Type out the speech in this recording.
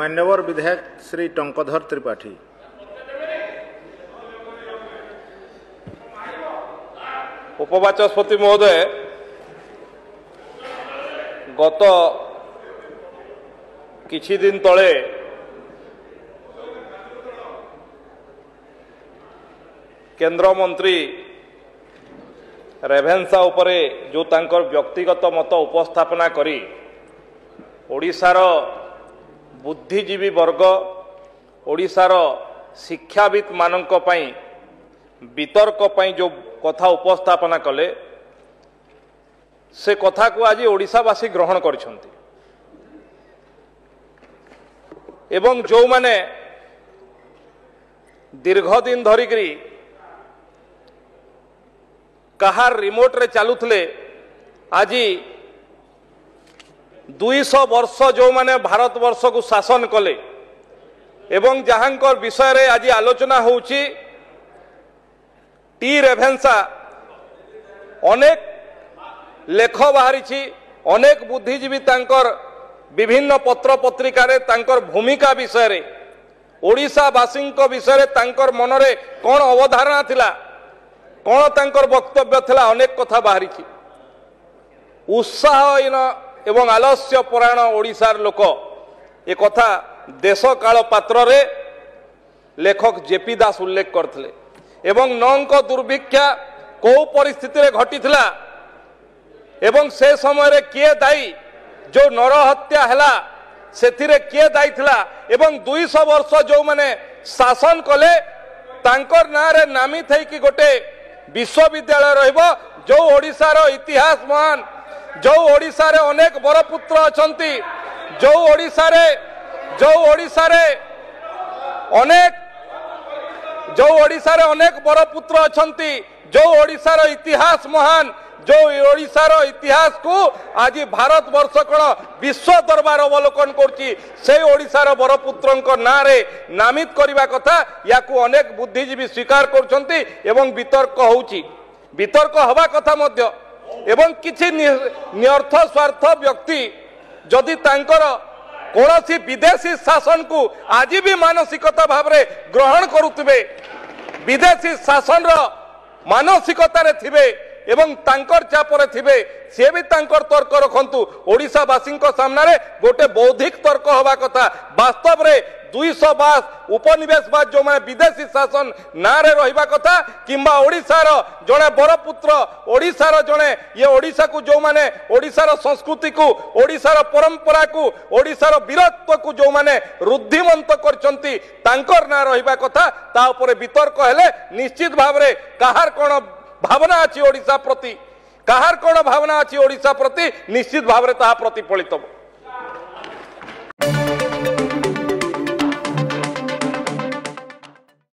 মান্যবর বিধায়ক শ্রী টঙ্কধর ত্রিপাঠী উপবাচস্পতি মহোদয় গত কিছুদিন তলে কেন্দ্রমন্ত্রী রেভেনসা উপরে যে ତାଙ୍କର ব্যক্তিগত মত উপস্থাপনা କରି ଓଡ଼ିଶାର ବୁଦ୍ଧିଜୀବୀ ବର୍ଗ ଓଡ଼ିଶାର ଶିକ୍ଷାବିତ୍ମାନଙ୍କ ପାଇଁ ବିତର୍କ ପାଇଁ ଯେଉଁ କଥା ଉପସ୍ଥାପନା କଲେ ସେ କଥାକୁ ଆଜି ଓଡ଼ିଶାବାସୀ ଗ୍ରହଣ କରିଛନ୍ତି ଏବଂ ଯେଉଁମାନେ ଦୀର୍ଘ ଦିନ ଧରିକିରି କାହାର ରିମୋଟ୍ରେ ଚାଲୁଥିଲେ ଆଜି দুইশ বর্ষ যে ভারতবর্ষক শাসন কলে এবং যাহা বিষয়ে আজ আলোচনা হচ্ছে টি রেভেনসা অনেক লেখ বাহারি অনেক বুদ্ধিজীবী তাঁকর বিভিন্ন পত্র পত্রিকারে তাঁকর ভূমিকা বিষয়ে ওড়শাবাসী বিষয়ে তাঁকর মনরে কোণ অবধারণা লা কোণ তাঁকর বক্তব্য লা অনেক কথা বাহারি উৎসাহ এবং ଆଲସ୍ୟ ପରାୟଣ ଓଡ଼ିଶାର ଲୋକ ଏ କଥା ଦେଶ କାଳ ପାତ୍ରରେ ଲେଖକ ଜେପି ଦାସ ଉଲ୍ଲେଖ କରିଥିଲେ ଏବଂ ନଅଙ୍କ ଦୁର୍ଭିକ୍ଷା କେଉଁ ପରିସ୍ଥିତିରେ ଘଟିଥିଲା ଏବଂ ସେ ସମୟରେ କିଏ ଦାୟୀ ଯେଉଁ ନରହତ୍ୟା ହେଲା ସେଥିରେ କିଏ ଦାୟୀ ଥିଲା ଏବଂ ଦୁଇଶହ ବର୍ଷ ଯେଉଁମାନେ ଶାସନ କଲେ ତାଙ୍କର ନାଁରେ ନାମି ଥାଇକି ଗୋଟେ ବିଶ୍ୱବିଦ୍ୟାଳୟ ରହିବ ଯେଉଁ ଓଡ଼ିଶାର ଇତିହାସ ମହାନ ଯେଉଁ ଓଡ଼ିଶାରେ ଅନେକ ବରପୁତ୍ର ଅଛନ୍ତି ଯେଉଁ ଓଡ଼ିଶାରେ ଯେଉଁ ଓଡ଼ିଶାରେ ଅନେକ ଯେଉଁ ଓଡ଼ିଶାରେ ଅନେକ ବରପୁତ୍ର ଅଛନ୍ତି ଯେଉଁ ଓଡ଼ିଶାର ଇତିହାସ ମହାନ ଯେଉଁ ଓଡ଼ିଶାର ଇତିହାସକୁ ଆଜି ଭାରତବର୍ଷ କ'ଣ ବିଶ୍ୱ ଦରବାର ଅବଲୋକନ କରୁଛି ସେଇ ଓଡ଼ିଶାର ବରପୁତ୍ରଙ୍କ ନାଁରେ ନାମିତ କରିବା କଥା ୟାକୁ ଅନେକ ବୁଦ୍ଧିଜୀବୀ ସ୍ୱୀକାର କରୁଛନ୍ତି ଏବଂ ବିତର୍କ ହେଉଛି ବିତର୍କ ହେବା କଥା ମଧ୍ୟ ଏବଂ କିଛି ନିଅର୍ଥ ସ୍ୱାର୍ଥ ବ୍ୟକ୍ତି ଯଦି ତାଙ୍କର କୌଣସି ବିଦେଶୀ ଶାସନକୁ ଆଜି ବି ମାନସିକତା ଭାବରେ ଗ୍ରହଣ କରୁଥିବେ ବିଦେଶୀ ଶାସନର ମାନସିକତାରେ ଥିବେ ଏବଂ ତାଙ୍କର ଚାପରେ ଥିବେ ସିଏ ବି ତାଙ୍କର ତର୍କ ରଖନ୍ତୁ ଓଡ଼ିଶାବାସୀଙ୍କ ସାମ୍ନାରେ ଗୋଟେ ବୌଦ୍ଧିକ ତର୍କ ହେବା କଥା ବାସ୍ତବରେ ଦୁଇଶହ ବାସ ଉପନିବେଶବାଦ ଯେଉଁମାନେ ବିଦେଶୀ ଶାସନ ନାଁରେ ରହିବା କଥା କିମ୍ବା ଓଡ଼ିଶାର ଜଣେ ବରପୁତ୍ର ଓଡ଼ିଶାର ଜଣେ ଇଏ ଓଡ଼ିଶାକୁ ଯେଉଁମାନେ ଓଡ଼ିଶାର ସଂସ୍କୃତିକୁ ଓଡ଼ିଶାର ପରମ୍ପରାକୁ ଓଡ଼ିଶାର ବୀରତ୍ୱକୁ ଯେଉଁମାନେ ରୁଦ୍ଧିମନ୍ତ କରିଛନ୍ତି ତାଙ୍କର ନାଁ ରହିବା କଥା ତା ଉପରେ ବିତର୍କ ହେଲେ ନିଶ୍ଚିତ ଭାବରେ କାହାର କ'ଣ भावना ओडिशा ओडीशा प्रति कण भावना अशी ओडिशा प्रति निश्चित भारत प्रतिफळ